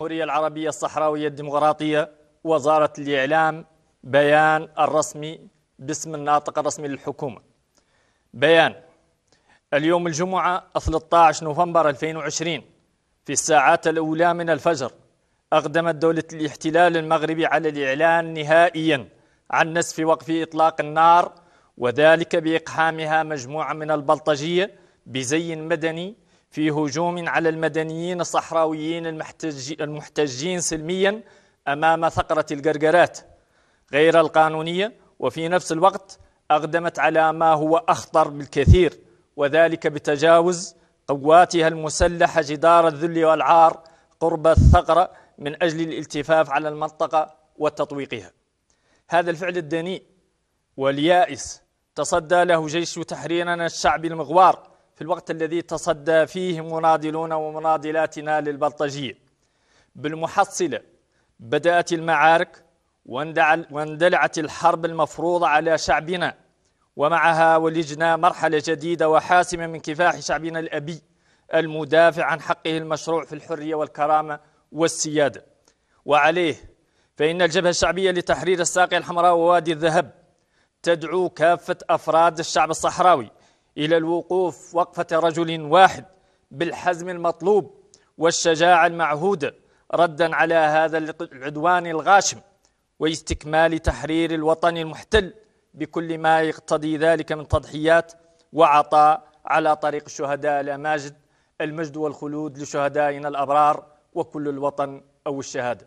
الجمهورية العربية الصحراوية الديمقراطية وزارة الإعلام بيان الرسمي باسم الناطق الرسمي للحكومة بيان اليوم الجمعة 13 نوفمبر 2020 في الساعات الأولى من الفجر أقدمت دولة الاحتلال المغربي على الإعلان نهائيا عن نسف وقف إطلاق النار وذلك بإقحامها مجموعة من البلطجية بزي مدني في هجوم على المدنيين الصحراويين المحتجين سلميا أمام ثقرة القرقرات غير القانونية وفي نفس الوقت أقدمت على ما هو أخطر بالكثير وذلك بتجاوز قواتها المسلحة جدار الذل والعار قرب الثغرة من أجل الالتفاف على المنطقة وتطويقها هذا الفعل الدنيء واليائس تصدى له جيش تحريرنا الشعبي المغوار في الوقت الذي تصدى فيه مناضلون ومناضلاتنا للبلطجية بالمحصلة بدأت المعارك واندلعت الحرب المفروضة على شعبنا ومعها ولجنا مرحلة جديدة وحاسمة من كفاح شعبنا الأبي المدافع عن حقه المشروع في الحرية والكرامة والسيادة وعليه فإن الجبهة الشعبية لتحرير الساقية الحمراء ووادي الذهب تدعو كافة أفراد الشعب الصحراوي إلى الوقوف وقفة رجل واحد بالحزم المطلوب والشجاعة المعهودة ردا على هذا العدوان الغاشم واستكمال تحرير الوطن المحتل بكل ما يقتضي ذلك من تضحيات وعطاء على طريق الشهداء الأماجد المجد والخلود لشهدائنا الأبرار وكل الوطن أو الشهادة